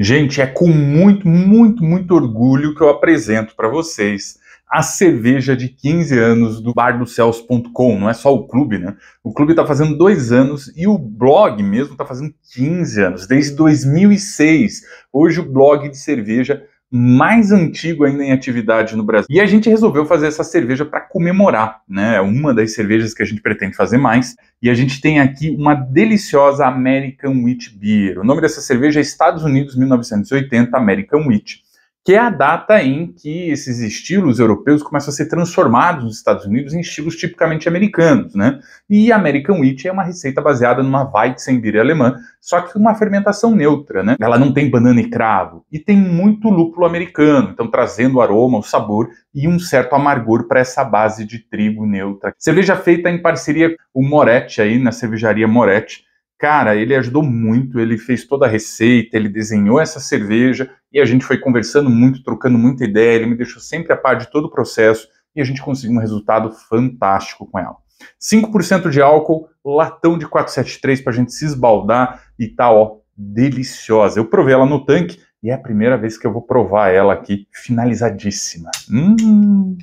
Gente, é com muito, muito, muito orgulho que eu apresento para vocês a cerveja de 15 anos do bardocelos.com. Não é só o clube, né? O clube está fazendo dois anos e o blog mesmo está fazendo 15 anos, desde 2006. Hoje o blog de cerveja mais antigo ainda em atividade no Brasil. E a gente resolveu fazer essa cerveja para comemorar, né? É uma das cervejas que a gente pretende fazer mais. E a gente tem aqui uma deliciosa American Wheat Beer. O nome dessa cerveja é Estados Unidos 1980 American Wheat que é a data em que esses estilos europeus começam a ser transformados nos Estados Unidos em estilos tipicamente americanos, né? E American Wheat é uma receita baseada numa Weizenbier alemã, só que uma fermentação neutra, né? Ela não tem banana e cravo e tem muito lúpulo americano, então trazendo o aroma, o sabor e um certo amargor para essa base de trigo neutra. Cerveja feita em parceria com o Moretti aí na cervejaria Moretti Cara, ele ajudou muito, ele fez toda a receita, ele desenhou essa cerveja e a gente foi conversando muito, trocando muita ideia, ele me deixou sempre a par de todo o processo e a gente conseguiu um resultado fantástico com ela. 5% de álcool, latão de 473 para a gente se esbaldar e tá, ó, deliciosa. Eu provei ela no tanque e é a primeira vez que eu vou provar ela aqui, finalizadíssima. Hum!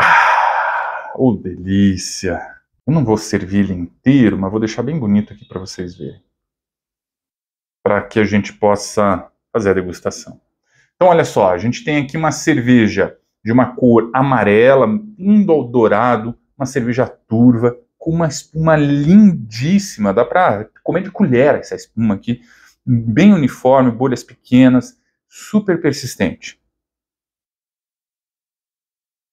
Ah, oh, delícia! Eu não vou servir ele inteiro, mas vou deixar bem bonito aqui para vocês verem. Para que a gente possa fazer a degustação. Então, olha só, a gente tem aqui uma cerveja de uma cor amarela, indo ao dourado, uma cerveja turva, com uma espuma lindíssima. Dá para comer de colher essa espuma aqui. Bem uniforme, bolhas pequenas, super persistente.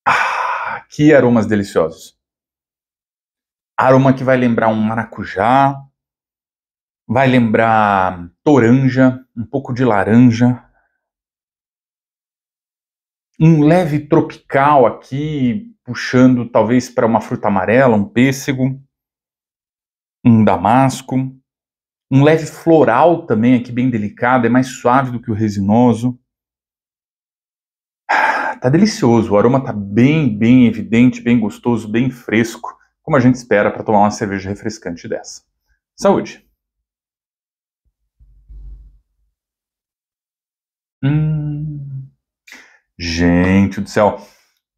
Ah, que aromas deliciosos! Aroma que vai lembrar um maracujá, vai lembrar toranja, um pouco de laranja. Um leve tropical aqui, puxando talvez para uma fruta amarela, um pêssego, um damasco. Um leve floral também aqui, bem delicado, é mais suave do que o resinoso. Ah, tá delicioso, o aroma tá bem, bem evidente, bem gostoso, bem fresco como a gente espera para tomar uma cerveja refrescante dessa. Saúde! Hum. Gente do céu,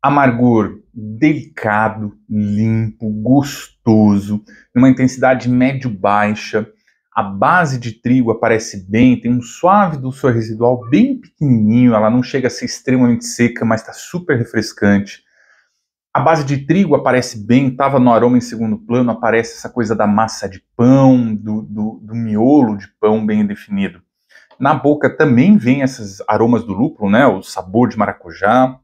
amargor delicado, limpo, gostoso, numa intensidade médio-baixa. A base de trigo aparece bem, tem um suave do soro residual bem pequenininho, ela não chega a ser extremamente seca, mas está super refrescante a base de trigo aparece bem, estava no aroma em segundo plano, aparece essa coisa da massa de pão, do, do, do, miolo de pão bem definido. Na boca também vem esses aromas do lúpulo, né? O sabor de maracujá.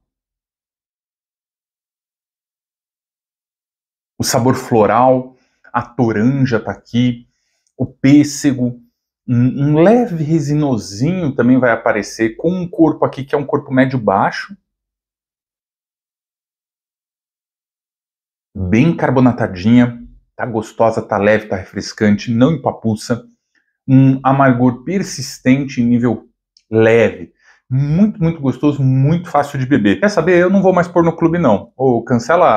O sabor floral, a toranja está aqui, o pêssego, um, um leve resinozinho também vai aparecer, com um corpo aqui que é um corpo médio-baixo, bem carbonatadinha, tá gostosa, tá leve, tá refrescante, não empapuça, um amargor persistente em nível leve, muito, muito gostoso, muito fácil de beber. Quer saber? Eu não vou mais pôr no clube, não. Ou cancela a,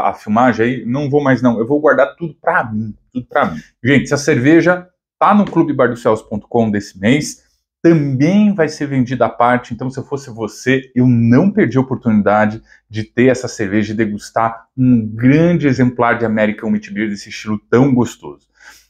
a, a filmagem aí, não vou mais, não. Eu vou guardar tudo pra mim, tudo pra mim. Gente, se a cerveja tá no clubebardocelos.com desse mês, também vai ser vendida à parte. Então, se eu fosse você, eu não perdi a oportunidade de ter essa cerveja e degustar um grande exemplar de American Wheat Beer desse estilo tão gostoso.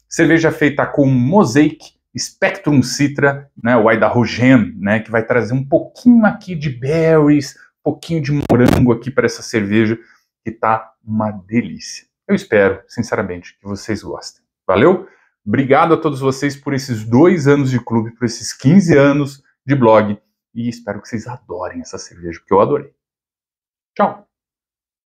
Cerveja feita com Mosaic, Spectrum Citra, né, o Idaho Gem, né, que vai trazer um pouquinho aqui de berries, um pouquinho de morango aqui para essa cerveja, que tá uma delícia. Eu espero, sinceramente, que vocês gostem. Valeu? Obrigado a todos vocês por esses dois anos de clube, por esses 15 anos de blog. E espero que vocês adorem essa cerveja, porque eu adorei. Tchau!